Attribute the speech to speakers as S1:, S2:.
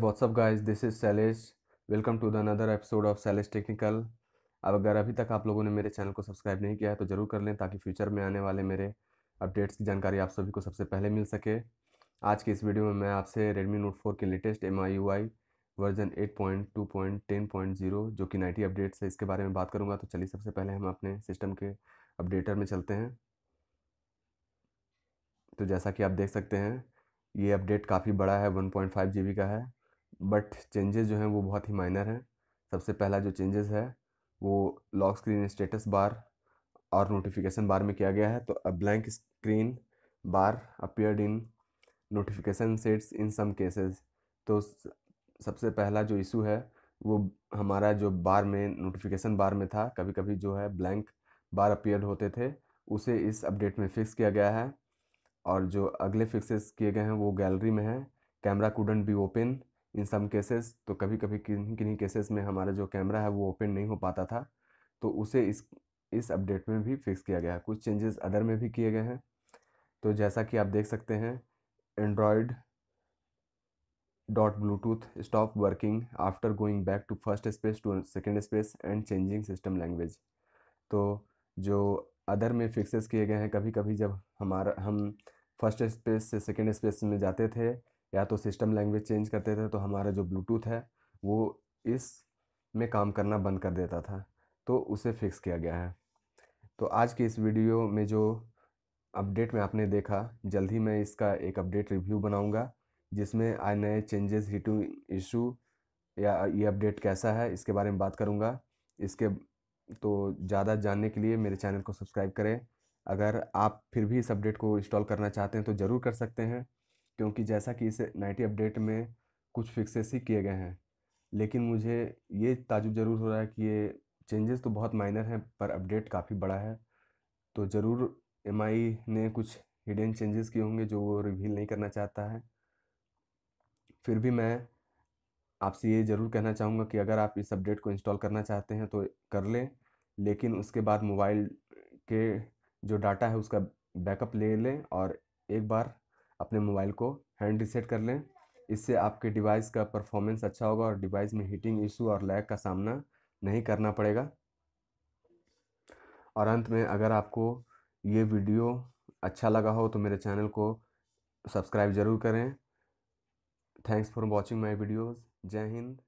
S1: what's up guys this is Sailesh welcome to the another episode of Sailesh technical अब अगर अभी तक आप लोगों ने मेरे चैनल को सब्सक्राइब नहीं किया है तो ज़रूर कर लें ताकि फ्यूचर में आने वाले मेरे अपडेट्स की जानकारी आप सभी को सबसे पहले मिल सके आज की इस वीडियो में मैं आपसे रेडमी नोट फोर के latest M I U I version eight point two point ten point zero जो कि नाइटी अपडेट्स है इसके बारे में बात करूँगा तो चलिए सबसे पहले हम अपने सिस्टम के अपडेटर में चलते हैं तो जैसा कि आप देख सकते हैं ये अपडेट काफ़ी बड़ा है one point five G B का है बट चेंजेस जो हैं वो बहुत ही माइनर हैं सबसे पहला जो चेंजेस है वो लॉक स्क्रीन स्टेटस बार और नोटिफिकेशन बार में किया गया है तो a blank screen bar appeared in notification sets in some cases तो सबसे पहला जो इशू है वो हमारा जो बार में नोटिफिकेशन बार में था कभी कभी जो है ब्लैंक बार अपीयर होते थे उसे इस अपडेट में फिक्स किया गया है और जो अगले फिक्सेस किए गए हैं वो गैलरी में है camera couldn't be open in some cases तो कभी कभी किन्हीं किन्हीं केसेस में हमारा जो कैमरा है वो ओपन नहीं हो पाता था तो उसे इस इस अपडेट में भी फिक्स किया गया है कुछ चेंजेस अदर में भी किए गए हैं तो जैसा कि आप देख सकते हैं Android dot bluetooth stop working after going back to first space to second space and changing system language तो जो अदर में फिक्सेस किए गए हैं कभी कभी जब हमारा हम फर्स्ट स्पेस से सेकेंड स्पेस में जाते थे या तो सिस्टम लैंग्वेज चेंज करते थे तो हमारा जो ब्लूटूथ है वो इस में काम करना बंद कर देता था तो उसे फिक्स किया गया है तो आज के इस वीडियो में जो अपडेट में आपने देखा जल्द ही मैं इसका एक अपडेट रिव्यू बनाऊंगा जिसमें आए नए चेंजेस ही टू इशू या ये अपडेट कैसा है इसके बारे में बात करूँगा इसके तो ज़्यादा जानने के लिए मेरे चैनल को सब्सक्राइब करें अगर आप फिर भी इस अपडेट को इंस्टॉल करना चाहते हैं तो ज़रूर कर सकते हैं क्योंकि जैसा कि इस नाइटी अपडेट में कुछ फिक्सेस ही किए गए हैं लेकिन मुझे ये ताजुब ज़रूर हो रहा है कि ये चेंजेस तो बहुत माइनर हैं पर अपडेट काफ़ी बड़ा है तो ज़रूर एम ने कुछ हिडन चेंजेस किए होंगे जो वो रिवील नहीं करना चाहता है फिर भी मैं आपसे ये ज़रूर कहना चाहूँगा कि अगर आप इस अपडेट को इंस्टॉल करना चाहते हैं तो कर लें लेकिन उसके बाद मोबाइल के जो डाटा है उसका बैकअप ले लें और एक बार अपने मोबाइल को हैंड रिसेट कर लें इससे आपके डिवाइस का परफॉर्मेंस अच्छा होगा और डिवाइस में हीटिंग इशू और लैग का सामना नहीं करना पड़ेगा और अंत में अगर आपको ये वीडियो अच्छा लगा हो तो मेरे चैनल को सब्सक्राइब ज़रूर करें thanks for watching my videos जय हिंद